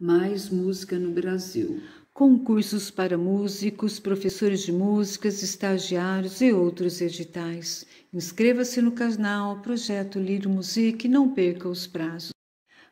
Mais Música no Brasil. Concursos para músicos, professores de músicas, estagiários e outros editais. Inscreva-se no canal Projeto Liro Music e não perca os prazos.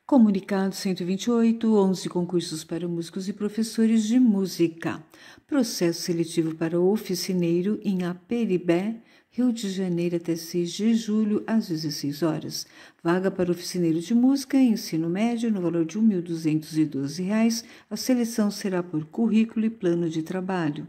Comunicado 128, 11 concursos para músicos e professores de música. Processo seletivo para oficineiro em Aperibé, Rio de Janeiro, até 6 de julho, às 16 horas. Vaga para oficineiro de música e ensino médio no valor de R$ 1.212. A seleção será por currículo e plano de trabalho.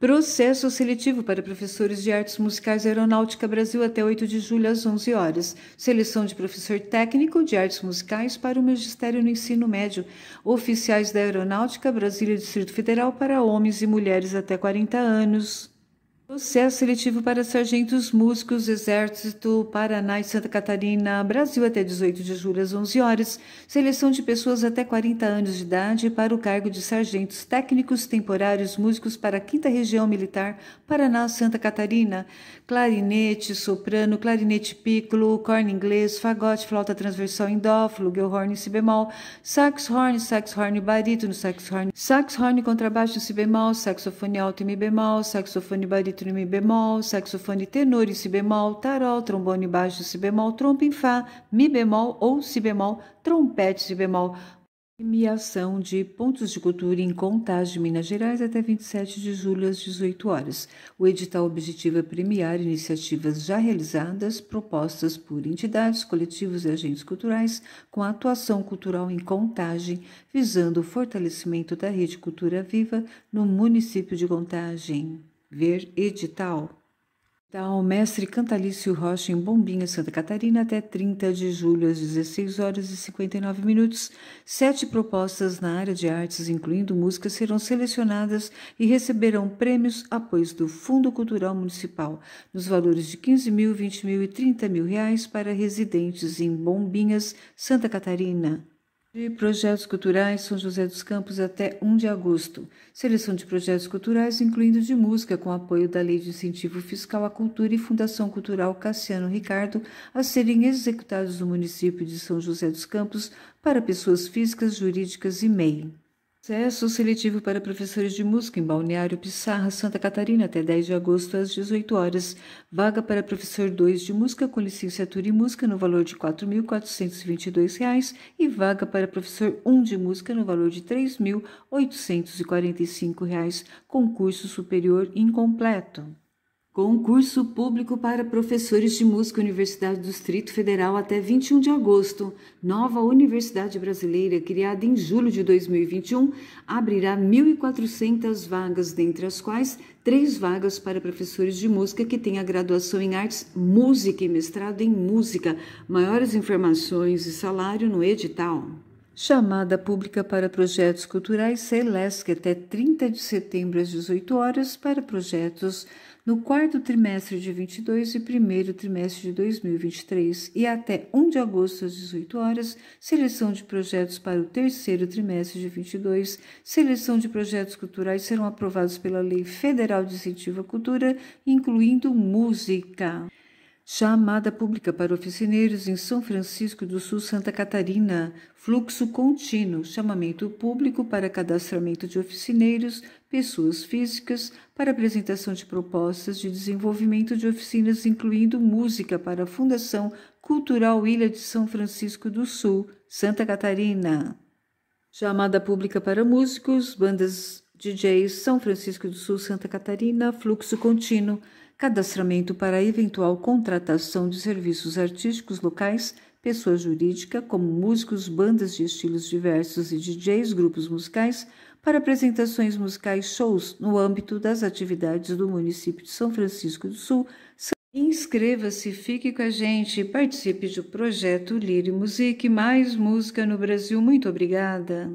Processo seletivo para professores de artes musicais aeronáutica Brasil até 8 de julho às 11 horas. Seleção de professor técnico de artes musicais para o magistério no ensino médio. Oficiais da Aeronáutica Brasília Distrito Federal para homens e mulheres até 40 anos. Processo seletivo para sargentos músicos, Exército, Paraná e Santa Catarina, Brasil até 18 de julho às 11 horas. Seleção de pessoas até 40 anos de idade para o cargo de sargentos técnicos temporários músicos para a 5 Região Militar, Paraná, Santa Catarina. Clarinete, soprano, clarinete piccolo, corno inglês, fagote, flauta transversal em dó, flugelhorn em si bemol, horn saxhorn barítono, sax horn, contrabaixo em si bemol, saxofone alto em mi bemol, saxofone barítono quatro em Mi bemol, saxofone tenor e Si bemol, tarol, trombone baixo Si bemol, trompa em Fá, Mi bemol ou Si bemol, trompete Si bemol. Premiação de Pontos de Cultura em Contagem, Minas Gerais, até 27 de julho, às 18 horas. O edital objetivo é premiar iniciativas já realizadas, propostas por entidades, coletivos e agentes culturais, com atuação cultural em Contagem, visando o fortalecimento da rede Cultura Viva no município de Contagem. Ver edital. Tal Mestre Cantalício Rocha em Bombinha, Santa Catarina, até 30 de julho, às 16 horas e 59 minutos. Sete propostas na área de artes, incluindo música, serão selecionadas e receberão prêmios, apoios do Fundo Cultural Municipal, nos valores de 15 mil, 20 mil e 30 mil reais para residentes em Bombinhas, Santa Catarina de projetos culturais São José dos Campos até 1 de agosto. Seleção de projetos culturais, incluindo de música, com apoio da Lei de Incentivo Fiscal à Cultura e Fundação Cultural Cassiano Ricardo, a serem executados no município de São José dos Campos para pessoas físicas, jurídicas e MEI. Acesso seletivo para professores de música em Balneário Pissarra, Santa Catarina, até 10 de agosto às 18 horas. Vaga para professor 2 de música com licenciatura em música no valor de R$ 4.422 e vaga para professor 1 um de música no valor de R$ 3.845, concurso superior incompleto. Concurso público para professores de música Universidade do Distrito Federal até 21 de agosto. Nova Universidade Brasileira, criada em julho de 2021, abrirá 1.400 vagas, dentre as quais três vagas para professores de música que a graduação em artes, música e mestrado em música. Maiores informações e salário no edital. Chamada pública para projetos culturais Celesc até 30 de setembro às 18 horas para projetos no quarto trimestre de 22 e primeiro trimestre de 2023 e até 1 de agosto às 18 horas, seleção de projetos para o terceiro trimestre de 22, seleção de projetos culturais serão aprovados pela Lei Federal de Incentivo à Cultura, incluindo música chamada pública para oficineiros em São Francisco do Sul, Santa Catarina, fluxo contínuo, chamamento público para cadastramento de oficineiros, pessoas físicas, para apresentação de propostas de desenvolvimento de oficinas, incluindo música para a Fundação Cultural Ilha de São Francisco do Sul, Santa Catarina. Chamada pública para músicos, bandas DJs São Francisco do Sul, Santa Catarina, fluxo contínuo cadastramento para eventual contratação de serviços artísticos locais, pessoa jurídica, como músicos, bandas de estilos diversos e DJs, grupos musicais, para apresentações musicais shows no âmbito das atividades do município de São Francisco do Sul. Inscreva-se, fique com a gente, participe do projeto Lire Musique, mais música no Brasil. Muito obrigada.